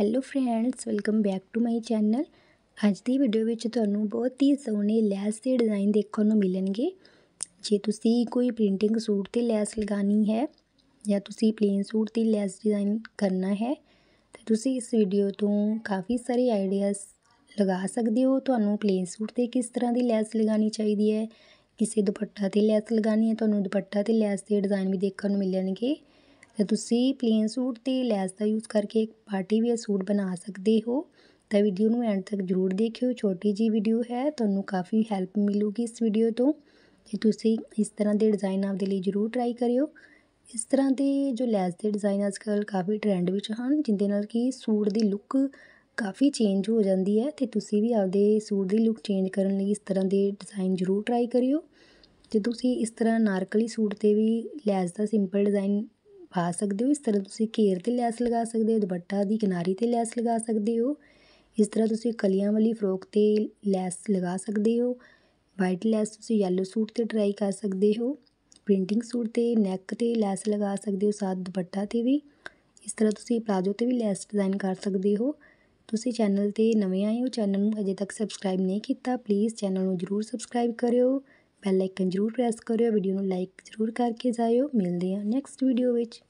hello friends welcome back to my channel ਅੱਜ ਦੀ video ਵਿੱਚ ਤੁਹਾਨੂੰ ਬਹੁਤ ਹੀ ਸੋਹਣੇ ਲੈਸ ਦੇ ਡਿਜ਼ਾਈਨ ਦੇਖਣ ਨੂੰ ਮਿਲਣਗੇ ਜੇ ਤੁਸੀਂ ਕੋਈ ਪ੍ਰਿੰਟਿੰਗ ਸੂਟ ਤੇ ਲੈਸ ਲਗਾਣੀ ਹੈ ਜਾਂ ਤੁਸੀਂ ਪਲੇਨ ਸੂਟ ਤੇ ਲੈਸ ਡਿਜ਼ਾਈਨ ਕਰਨਾ ਹੈ ਤਾਂ ਤੁਸੀਂ ਇਸ ਵੀਡੀਓ ਤੋਂ ਕਾਫੀ ਸਾਰੇ ਆਈਡੀਆਜ਼ ਲਗਾ ਸਕਦੇ ਹੋ ਤੁਹਾਨੂੰ ਪਲੇਨ ਸੂਟ ਤੇ ਕਿਸ ਤਰ੍ਹਾਂ ਦੀ ਲੈਸ ਲਗਾਣੀ ਚਾਹੀਦੀ ਹੈ ਕਿਸੇ ਦੁਪੱਟਾ ਤੇ ਲੈਸ ਲਗਾਣੀ ਹੈ ਤੁਹਾਨੂੰ ਦੁਪੱਟਾ ਤੇ ਲੈਸ ਦੇ ਡਿਜ਼ਾਈਨ ਵੀ ਦੇਖਣ ਨੂੰ ਮਿਲਣਗੇ ਤਾਂ ਤੁਸੀਂ ਪਲੇਨ ਸੂਟ 'ਤੇ ਲੈਸ ਦਾ ਯੂਜ਼ ਕਰਕੇ ਇੱਕ ਪਾਰਟੀ ਵੇਅਰ ਸੂਟ ਬਣਾ ਸਕਦੇ ਹੋ ਤਾਂ ਵੀਡੀਓ ਨੂੰ ਐਂਡ ਤੱਕ ਜ਼ਰੂਰ ਦੇਖਿਓ ਛੋਟੀ ਜੀ ਵੀਡੀਓ ਹੈ ਤੁਹਾਨੂੰ ਕਾਫੀ ਹੈਲਪ ਮਿਲੂਗੀ ਇਸ ਵੀਡੀਓ ਤੋਂ ਕਿ ਤੁਸੀਂ ਇਸ ਤਰ੍ਹਾਂ ਦੇ ਡਿਜ਼ਾਈਨ ਆਪਦੇ ਲਈ ਜ਼ਰੂਰ ਟਰਾਈ ਕਰਿਓ ਇਸ ਤਰ੍ਹਾਂ ਦੇ ਜੋ ਲੈਸ ਦੇ ਡਿਜ਼ਾਈਨ ਕੱਲ ਕਾਫੀ ਟ੍ਰੈਂਡ ਵਿੱਚ ਹਨ ਜਿੰਦੇ ਨਾਲ ਕਿ ਸੂਟ ਦੀ ਲੁੱਕ ਕਾਫੀ ਚੇਂਜ ਹੋ ਜਾਂਦੀ ਹੈ ਤੇ ਤੁਸੀਂ ਵੀ ਆਪਦੇ ਸੂਟ ਦੀ ਲੁੱਕ ਚੇਂਜ ਕਰਨ ਲਈ ਇਸ ਤਰ੍ਹਾਂ ਦੇ ਡਿਜ਼ਾਈਨ ਜ਼ਰੂਰ ਟਰਾਈ ਕਰਿਓ ਤੇ ਤੁਸੀਂ ਇਸ ਤਰ੍ਹਾਂ ਨਾਰਕਲੀ ਸੂਟ ਤੇ ਵੀ ਲੈਸ ਦਾ ਸਿੰਪਲ ਡਿਜ਼ਾਈਨ ਪਾ ਸਕਦੇ ਹੋ ਇਸ ਤਰ੍ਹਾਂ ਤੁਸੀਂ ਘੇਰ ਤੇ ਲੈਸ ਲਗਾ ਸਕਦੇ ਹੋ ਦੁਪੱਟਾ ਦੀ ਕਿਨਾਰੀ ਤੇ ਲੈਸ ਲਗਾ ਸਕਦੇ ਹੋ ਇਸ ਤਰ੍ਹਾਂ ਤੁਸੀਂ ਕਲੀਆਂ ਵਾਲੀ ਫਰੋਕ ਤੇ ਲੈਸ ਲਗਾ ਸਕਦੇ ਹੋ ਵਾਈਟ ਲੈਸ ਤੁਸੀਂ yellow ਸੂਟ ਤੇ ਟਰਾਈ ਕਰ ਸਕਦੇ ਹੋ ਪ੍ਰਿੰਟਿੰਗ ਸੂਟ ਤੇ ਨੈਕ ਤੇ ਲੈਸ ਲਗਾ ਸਕਦੇ ਹੋ ਸਾਥ ਦੁਪੱਟਾ ਤੇ ਵੀ ਇਸ ਤਰ੍ਹਾਂ ਤੁਸੀਂ ਪਲਾਜੋ ਤੇ ਵੀ ਲੈਸ ਡਿਜ਼ਾਈਨ ਕਰ ਸਕਦੇ ਹੋ ਤੁਸੀਂ ਚੈਨਲ ਤੇ ਨਵੇਂ ਆਏ ਹੋ ਚੈਨਲ ਨੂੰ ਅਜੇ ਤੱਕ ਸਬਸਕ੍ਰਾਈਬ ਨਹੀਂ ਕੀਤਾ ਪਲੀਜ਼ ਚੈਨਲ ਨੂੰ ਜਰੂਰ ਸਬਸਕ੍ਰਾਈਬ ਕਰਿਓ ਬੈਲ ਆਈਕਨ ਜ਼ਰੂਰ ਪ੍ਰੈਸ ਕਰਿਓ ਵੀਡੀਓ ਨੂੰ ਲਾਈਕ ਜ਼ਰੂਰ ਕਰਕੇ ਜਾਇਓ ਮਿਲਦੇ ਹਾਂ ਨੈਕਸਟ ਵੀਡੀਓ ਵਿੱਚ